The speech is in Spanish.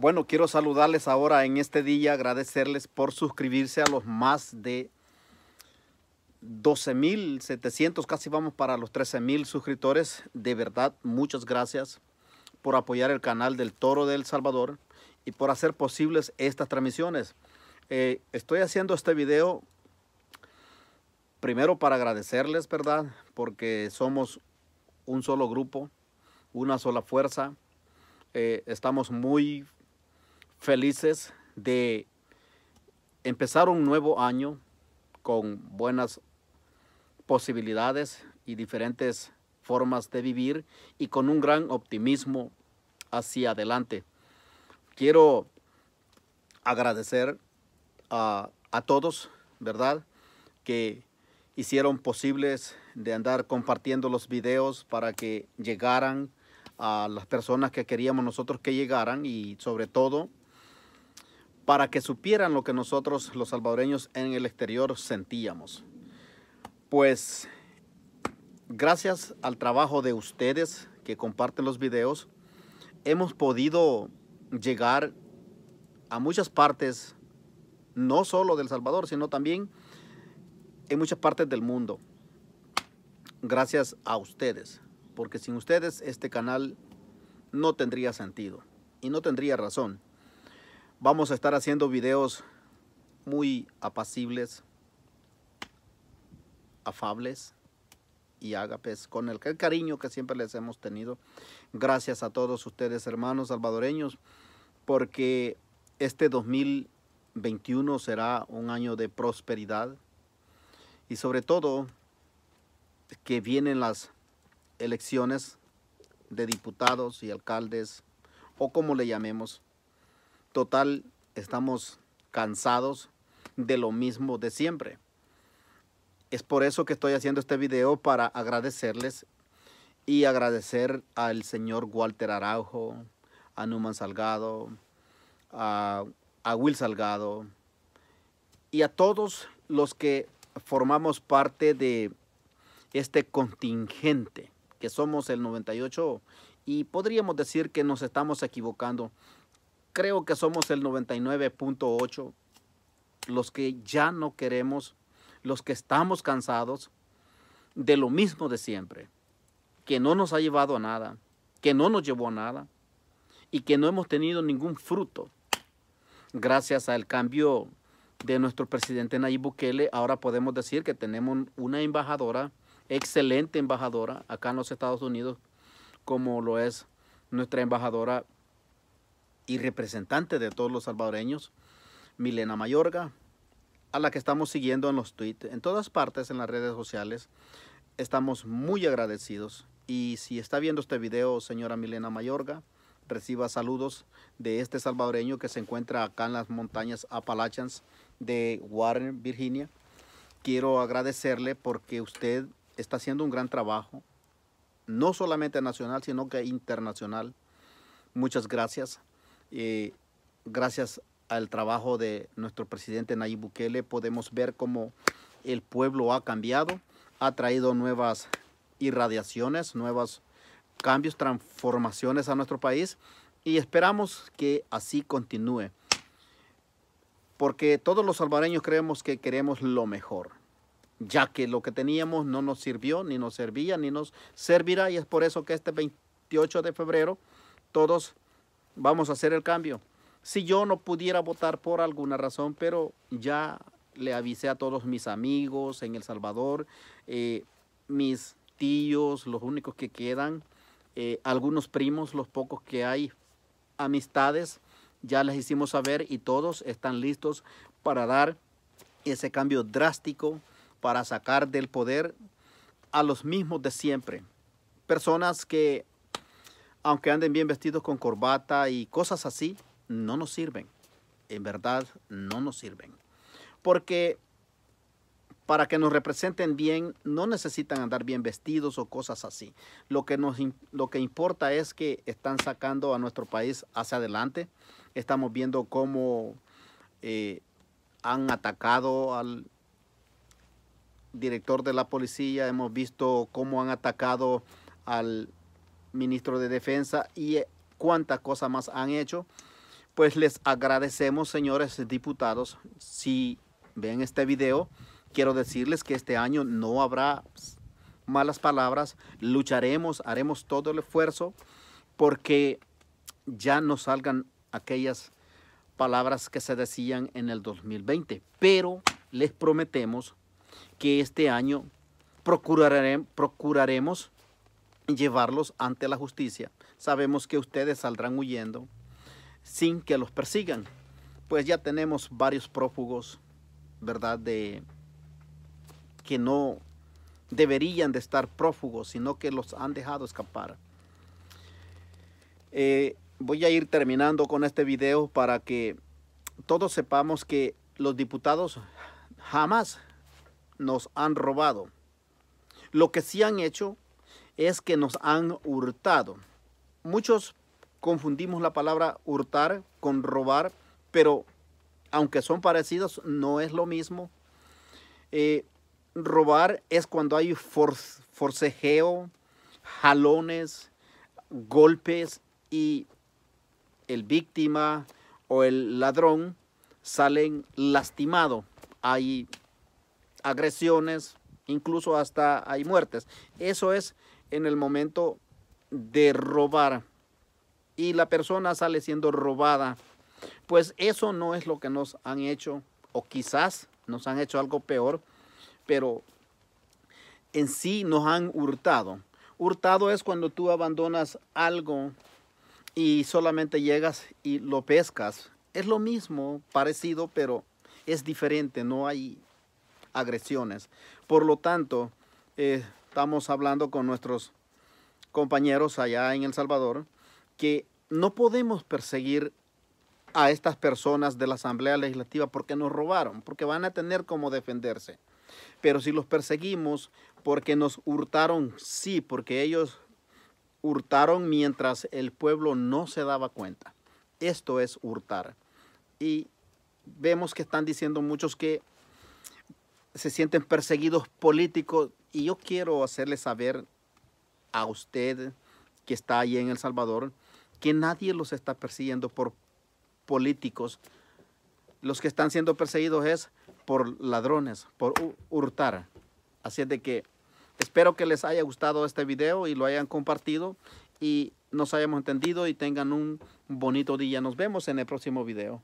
Bueno, quiero saludarles ahora en este día, agradecerles por suscribirse a los más de 12.700, casi vamos para los 13.000 suscriptores. De verdad, muchas gracias por apoyar el canal del Toro del Salvador y por hacer posibles estas transmisiones. Eh, estoy haciendo este video primero para agradecerles, ¿verdad? Porque somos un solo grupo, una sola fuerza. Eh, estamos muy felices de empezar un nuevo año con buenas posibilidades y diferentes formas de vivir y con un gran optimismo hacia adelante. Quiero agradecer a, todos, ¿verdad? Que hicieron posibles de andar compartiendo los videos para que llegaran a las personas que queríamos nosotros que llegaran y sobre todo para que supieran lo que nosotros los salvadoreños en el exterior sentíamos. Pues gracias al trabajo de ustedes que comparten los videos, hemos podido llegar a muchas partes, no solo del Salvador, sino también en muchas partes del mundo. Gracias a ustedes, porque sin ustedes este canal no tendría sentido y no tendría razón. Vamos a estar haciendo videos muy apacibles, afables y ágapes con el, el, cariño que siempre les hemos tenido. Gracias a todos ustedes, hermanos salvadoreños, porque este 2021 será un año de prosperidad y sobre todo que vienen las elecciones de diputados y alcaldes o como le llamemos Total, estamos cansados de lo mismo de siempre. Es por eso que estoy haciendo este video para agradecerles y agradecer al señor Walter Araujo, a Numan Salgado, a, a Will Salgado y a todos los que formamos parte de este contingente, que somos el 98 y podríamos decir que nos estamos equivocando creo que somos el 99.8, los que ya no queremos, los que estamos cansados de lo mismo de siempre, que no nos ha llevado a nada, que no nos llevó a nada y que no hemos tenido ningún fruto. Gracias al cambio de nuestro presidente Nayib Bukele, ahora podemos decir que tenemos una embajadora, excelente embajadora acá en los Estados Unidos, como lo es nuestra embajadora y representante de todos los salvadoreños, Milena Mayorga, a la que estamos siguiendo en los tweets, en todas partes, en las redes sociales. Estamos muy agradecidos y si está viendo este video, señora Milena Mayorga, reciba saludos de este salvadoreño que se encuentra acá en las montañas Appalachians de Warren, Virginia. Quiero agradecerle porque usted está haciendo un gran trabajo, no solamente nacional, sino que internacional. Muchas gracias gracias al trabajo de nuestro presidente Nayib Bukele, podemos ver cómo el pueblo ha cambiado, ha traído nuevas irradiaciones, nuevos cambios, transformaciones a nuestro país y esperamos que así continúe. Porque todos los salvareños creemos que queremos lo mejor, ya que lo que teníamos no nos sirvió, ni nos servía, ni nos servirá y es por eso que este 28 de febrero todos Vamos a hacer el cambio. Si yo no pudiera votar por alguna razón, pero ya le avisé a todos mis amigos en El Salvador, eh, mis tíos, los únicos que quedan, eh, algunos primos, los pocos que hay, amistades, ya les hicimos saber y todos están listos para dar ese cambio drástico, para sacar del poder a los mismos de siempre. Personas que aunque anden bien vestidos con corbata y cosas así, no nos sirven. En verdad, no nos sirven. Porque para que nos representen bien, no necesitan andar bien vestidos o cosas así. Lo que, nos, lo que importa es que están sacando a nuestro país hacia adelante. Estamos viendo cómo eh, han atacado al director de la policía, hemos visto cómo han atacado al ministro de Defensa y eh, cuánta cosas más han hecho. Pues les agradecemos, señores diputados, si ven este video, quiero decirles que este año no habrá malas palabras, lucharemos, haremos todo el esfuerzo porque ya no salgan aquellas palabras que se decían en el 2020. Pero les prometemos que este año procuraremos llevarlos ante la justicia. Sabemos que ustedes saldrán huyendo sin que los persigan, pues ya tenemos varios prófugos, ¿verdad? De que no deberían de estar prófugos, sino que los han dejado escapar. Eh, voy a ir terminando con este video para que todos sepamos que los diputados jamás nos han robado. Lo que sí han hecho es que nos han hurtado. Muchos confundimos la palabra hurtar con robar, pero aunque son parecidos, no es lo mismo. Eh, robar es cuando hay forcejeo, jalones, golpes y el víctima o el ladrón salen lastimado. Hay agresiones, incluso hasta hay muertes. Eso es en el momento de robar y la persona sale siendo robada. Pues eso no es lo que nos han hecho o quizás nos han hecho algo peor, pero en sí nos han hurtado. Hurtado es cuando tú abandonas algo y solamente llegas y lo pescas. Es lo mismo, parecido, pero es diferente, no hay agresiones. Por lo tanto, eh, estamos hablando con nuestros compañeros allá en El Salvador, que no podemos perseguir a estas personas de la Asamblea Legislativa porque nos robaron, porque van a tener cómo defenderse. Pero si los perseguimos porque nos hurtaron, sí, porque ellos hurtaron mientras el pueblo no se daba cuenta. Esto es hurtar. Y vemos que están diciendo muchos que se sienten perseguidos políticos. Y yo quiero hacerle saber a usted que está ahí en El Salvador que nadie los está persiguiendo por políticos. Los que están siendo perseguidos es por ladrones, por hurtar. Así es de que espero que les haya gustado este video y lo hayan compartido y nos hayamos entendido y tengan un bonito día. Nos vemos en el próximo video.